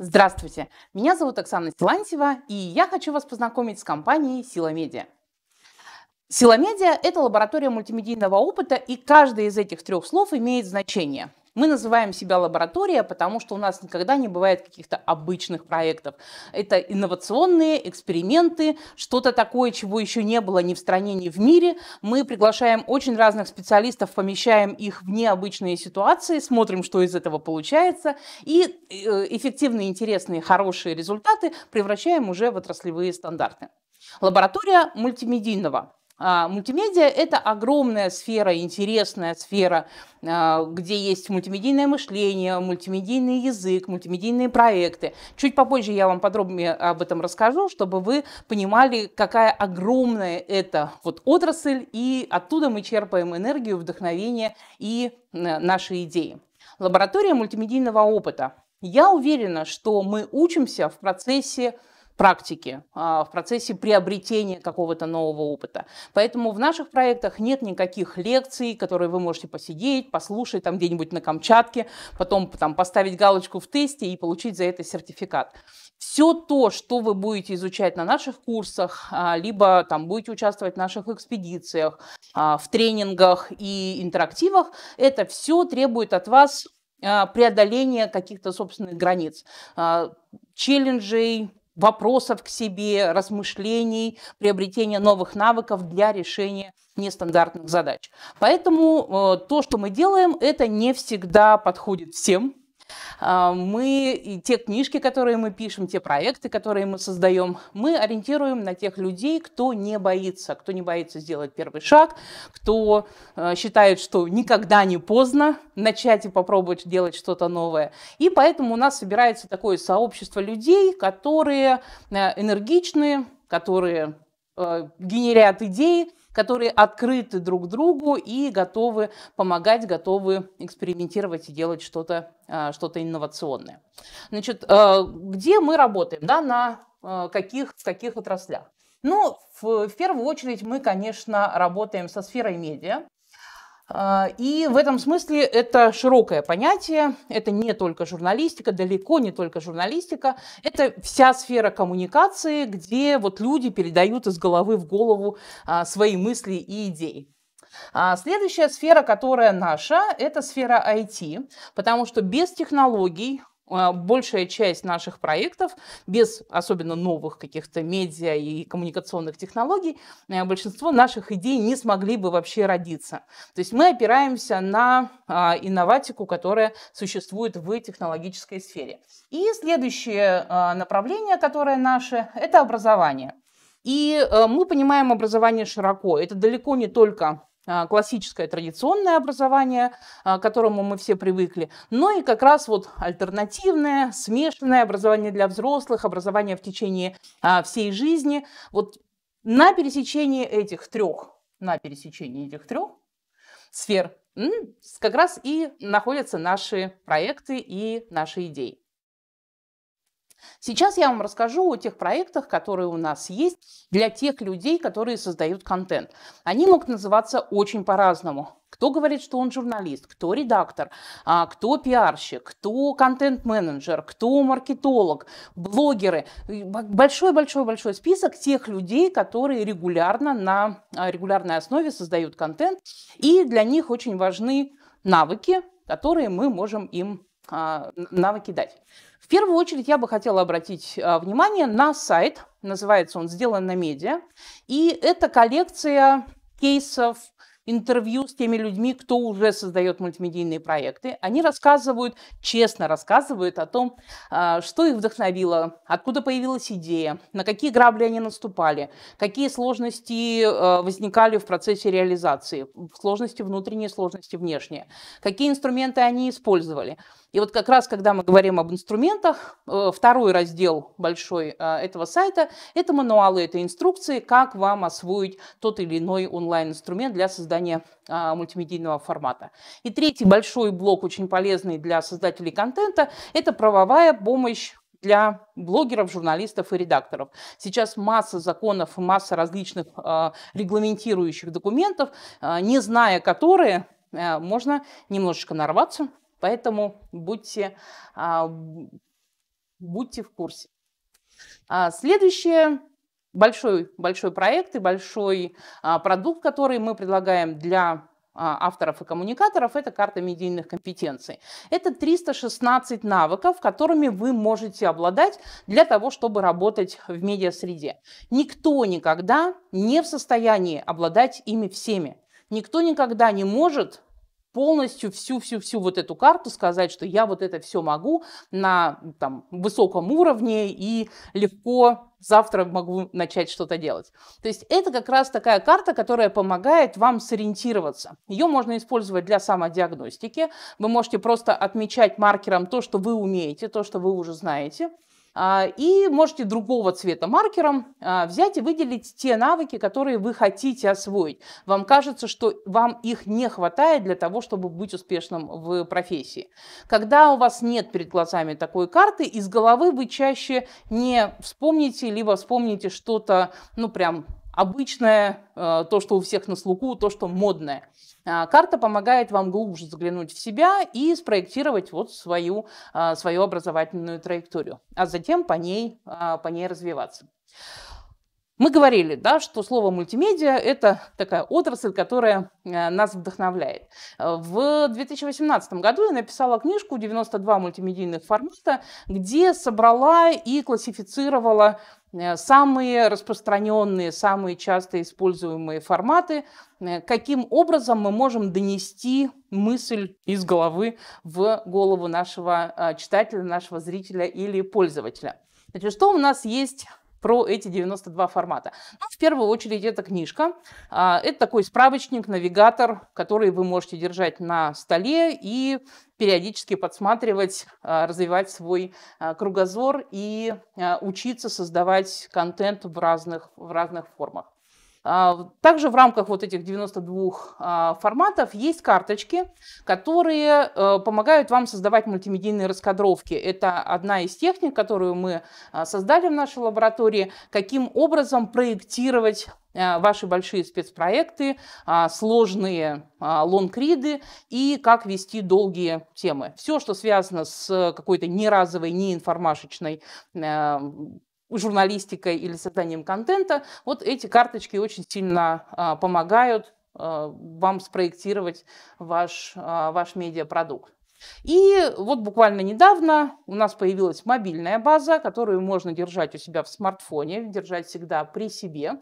Здравствуйте, меня зовут Оксана Силантьева, и я хочу вас познакомить с компанией Сила Медиа. Сила Медиа – это лаборатория мультимедийного опыта, и каждое из этих трех слов имеет значение – мы называем себя лаборатория, потому что у нас никогда не бывает каких-то обычных проектов. Это инновационные эксперименты, что-то такое, чего еще не было ни в стране, ни в мире. Мы приглашаем очень разных специалистов, помещаем их в необычные ситуации, смотрим, что из этого получается, и э, эффективные, интересные, хорошие результаты превращаем уже в отраслевые стандарты. Лаборатория мультимедийного а, мультимедиа – это огромная сфера, интересная сфера, а, где есть мультимедийное мышление, мультимедийный язык, мультимедийные проекты. Чуть попозже я вам подробнее об этом расскажу, чтобы вы понимали, какая огромная это вот отрасль, и оттуда мы черпаем энергию, вдохновение и э, наши идеи. Лаборатория мультимедийного опыта. Я уверена, что мы учимся в процессе практики, а, в процессе приобретения какого-то нового опыта. Поэтому в наших проектах нет никаких лекций, которые вы можете посидеть, послушать там где-нибудь на Камчатке, потом там, поставить галочку в тесте и получить за это сертификат. Все то, что вы будете изучать на наших курсах, а, либо там будете участвовать в наших экспедициях, а, в тренингах и интерактивах, это все требует от вас преодоления каких-то собственных границ, челленджей, вопросов к себе, размышлений, приобретения новых навыков для решения нестандартных задач. Поэтому э, то, что мы делаем, это не всегда подходит всем, а, мы и те книжки, которые мы пишем, те проекты, которые мы создаем, мы ориентируем на тех людей, кто не боится, кто не боится сделать первый шаг, кто э, считает, что никогда не поздно начать и попробовать делать что-то новое. И поэтому у нас собирается такое сообщество людей, которые э, энергичные, которые э, генерят идеи, которые открыты друг другу и готовы помогать, готовы экспериментировать и делать что-то а, что инновационное. Значит, э, где мы работаем, да, на э, каких, в каких отраслях? Ну, в, в первую очередь мы, конечно, работаем со сферой медиа, а, и в этом смысле это широкое понятие, это не только журналистика, далеко не только журналистика, это вся сфера коммуникации, где вот люди передают из головы в голову а, свои мысли и идеи. А, следующая сфера, которая наша, это сфера IT, потому что без технологий а, большая часть наших проектов, без особенно новых каких-то медиа и коммуникационных технологий, э, большинство наших идей не смогли бы вообще родиться. То есть мы опираемся на а, инноватику, которая существует в технологической сфере. И следующее а, направление, которое наше, это образование. И э, мы понимаем образование широко. Это далеко не только а, классическое традиционное образование, а, к которому мы все привыкли, но ну и как раз вот альтернативное, смешанное образование для взрослых, образование в течение а, всей жизни. Вот на пересечении этих трех, на пересечении этих трех сфер как раз и находятся наши проекты и наши идеи. Сейчас я вам расскажу о тех проектах, которые у нас есть для тех людей, которые создают контент. Они могут называться очень по-разному. Кто говорит, что он журналист, кто редактор, а кто пиарщик, кто контент-менеджер, кто маркетолог, блогеры. Большой-большой-большой список тех людей, которые регулярно на а, регулярной основе создают контент. И для них очень важны навыки, которые мы можем им а, навыки дать. В первую очередь я бы хотела обратить а, внимание на сайт, называется он сделан на медиа», и это коллекция кейсов, интервью с теми людьми, кто уже создает мультимедийные проекты. Они рассказывают, честно рассказывают о том, а, что их вдохновило, откуда появилась идея, на какие грабли они наступали, какие сложности а, возникали в процессе реализации, сложности внутренние, сложности внешние, какие инструменты они использовали. И вот как раз, когда мы говорим об инструментах, э, второй раздел большой а, этого сайта – это мануалы, это инструкции, как вам освоить тот или иной онлайн-инструмент для создания создания а, мультимедийного формата. И третий большой блок, очень полезный для создателей контента, это правовая помощь для блогеров, журналистов и редакторов. Сейчас масса законов, масса различных э, регламентирующих документов, э, не зная которые, э, можно немножечко нарваться, поэтому будьте, э, будьте в курсе. А следующее большой, большой проект и большой а, продукт, который мы предлагаем для а, авторов и коммуникаторов, это карта медийных компетенций. Это 316 навыков, которыми вы можете обладать для того, чтобы работать в медиасреде. Никто никогда не в состоянии обладать ими всеми. Никто никогда не может полностью всю-всю-всю вот эту карту сказать, что я вот это все могу на там, высоком уровне и легко завтра могу начать что-то делать. То есть это как раз такая карта, которая помогает вам сориентироваться. Ее можно использовать для самодиагностики. Вы можете просто отмечать маркером то, что вы умеете, то, что вы уже знаете. А, и можете другого цвета маркером а, взять и выделить те навыки, которые вы хотите освоить. Вам кажется, что вам их не хватает для того, чтобы быть успешным в профессии. Когда у вас нет перед глазами такой карты, из головы вы чаще не вспомните, либо вспомните что-то, ну прям обычное, э, то, что у всех на слуху, то, что модное. А, карта помогает вам глубже заглянуть в себя и спроектировать вот свою, а, свою образовательную траекторию, а затем по ней, а, по ней развиваться. Мы говорили, да, что слово мультимедиа – это такая отрасль, которая э, нас вдохновляет. В 2018 году я написала книжку «92 мультимедийных формата», где собрала и классифицировала э, самые распространенные, самые часто используемые форматы, э, каким образом мы можем донести мысль из головы в голову нашего читателя, нашего зрителя или пользователя. Значит, что у нас есть про эти 92 формата. Ну, в первую очередь это книжка. А, это такой справочник, навигатор, который вы можете держать на столе и периодически подсматривать, а, развивать свой а, кругозор и учиться создавать контент в разных, в разных формах. А, также в рамках вот этих 92 а, форматов есть карточки, которые э, помогают вам создавать мультимедийные раскадровки. Это одна из техник, которую мы а, создали в нашей лаборатории, каким образом проектировать э, ваши большие спецпроекты, сложные лонгриды и как вести долгие темы. Все, что связано с какой-то неразовой, неинформашечной э, журналистикой или созданием контента, вот эти карточки очень сильно а, помогают а, вам спроектировать ваш, а, ваш медиапродукт. И вот буквально недавно у нас появилась мобильная база, которую можно держать у себя в смартфоне, держать всегда при себе.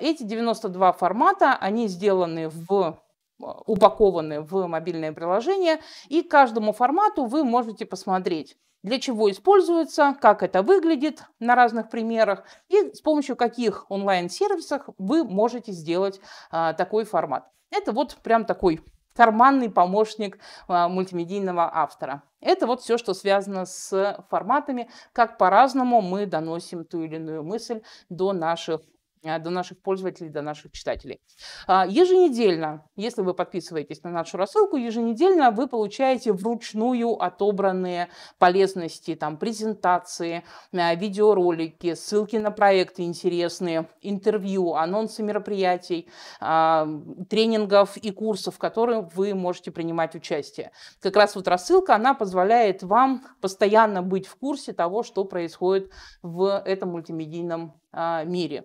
Эти 92 формата, они сделаны в упакованы в мобильное приложение, и каждому формату вы можете посмотреть, для чего используется, как это выглядит на разных примерах и с помощью каких онлайн-сервисов вы можете сделать а, такой формат. Это вот прям такой карманный помощник а, мультимедийного автора. Это вот все, что связано с форматами, как по-разному мы доносим ту или иную мысль до наших Э, до наших пользователей, до наших читателей. А, еженедельно, если вы подписываетесь на нашу рассылку, еженедельно вы получаете вручную отобранные полезности, там, презентации, э, видеоролики, ссылки на проекты интересные, интервью, анонсы мероприятий, а, тренингов и курсов, в которых вы можете принимать участие. Как раз вот рассылка, она позволяет вам постоянно быть в курсе того, что происходит в этом мультимедийном а, мире.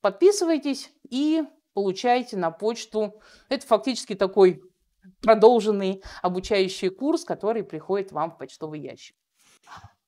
Подписывайтесь и получайте на почту. Это фактически такой продолженный обучающий курс, который приходит вам в почтовый ящик.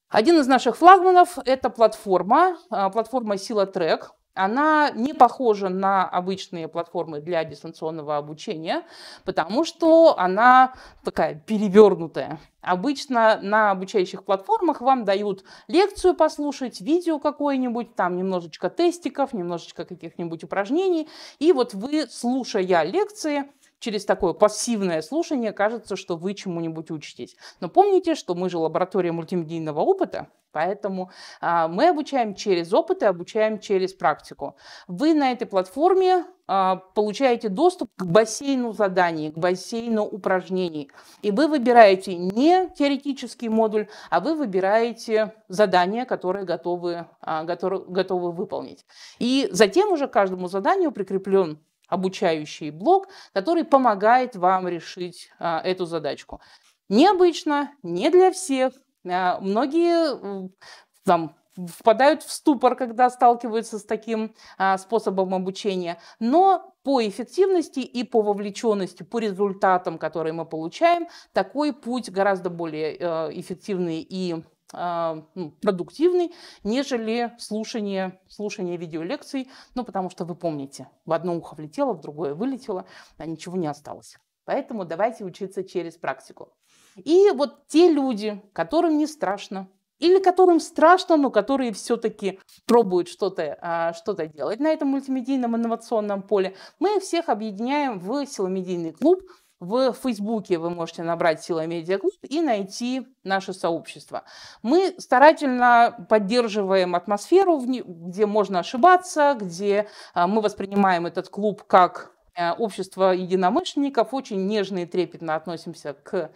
Один из наших флагманов – это платформа, а, платформа «Сила Трек», она не похожа на обычные платформы для дистанционного обучения, потому что она такая перевернутая. Обычно на обучающих платформах вам дают лекцию послушать, видео какое-нибудь, там немножечко тестиков, немножечко каких-нибудь упражнений. И вот вы, слушая лекции, через такое пассивное слушание кажется, что вы чему-нибудь учитесь. Но помните, что мы же лаборатория мультимедийного опыта, Поэтому а, мы обучаем через опыт и обучаем через практику. Вы на этой платформе а, получаете доступ к бассейну заданий, к бассейну упражнений. И вы выбираете не теоретический модуль, а вы выбираете задания, которые готовы, а, готовы, готовы выполнить. И затем уже к каждому заданию прикреплен обучающий блок, который помогает вам решить а, эту задачку. Необычно, не для всех. А, многие там, впадают в ступор, когда сталкиваются с таким а, способом обучения. Но по эффективности и по вовлеченности, по результатам, которые мы получаем, такой путь гораздо более э, эффективный и а, ну, продуктивный, нежели слушание, слушание видеолекций, ну, потому что вы помните, в одно ухо влетело, в другое вылетело, а ничего не осталось. Поэтому давайте учиться через практику. И вот те люди, которым не страшно, или которым страшно, но которые все-таки пробуют что-то а, что делать на этом мультимедийном инновационном поле, мы всех объединяем в силомедийный клуб – в Фейсбуке вы можете набрать «Сила Медиа Клуб» и найти наше сообщество. Мы старательно поддерживаем атмосферу, где можно ошибаться, где а, мы воспринимаем этот клуб как а, общество единомышленников, очень нежно и трепетно относимся к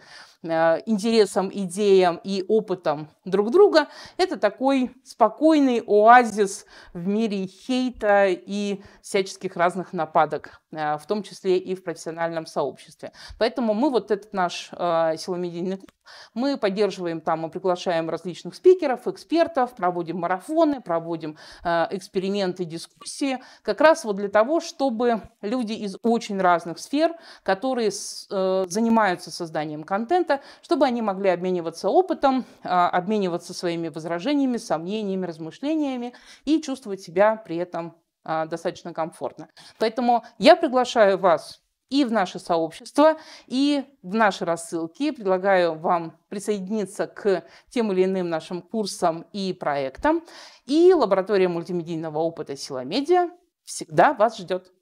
Э, интересам, идеям и опытам друг друга. Это такой спокойный оазис в мире хейта и всяческих разных нападок, э, в том числе и в профессиональном сообществе. Поэтому мы вот этот наш э, силомедийный клуб, мы поддерживаем там, мы приглашаем различных спикеров, экспертов, проводим марафоны, проводим эксперименты, дискуссии, как раз вот для того, чтобы люди из очень разных сфер, которые занимаются созданием контента, совета, чтобы они могли обмениваться опытом, а, обмениваться своими возражениями, сомнениями, размышлениями и чувствовать себя при этом а, достаточно комфортно. Поэтому я приглашаю вас и в наше сообщество, и в наши рассылки. Предлагаю вам присоединиться к тем или иным нашим курсам и проектам. И лаборатория мультимедийного опыта «Сила медиа» всегда вас ждет.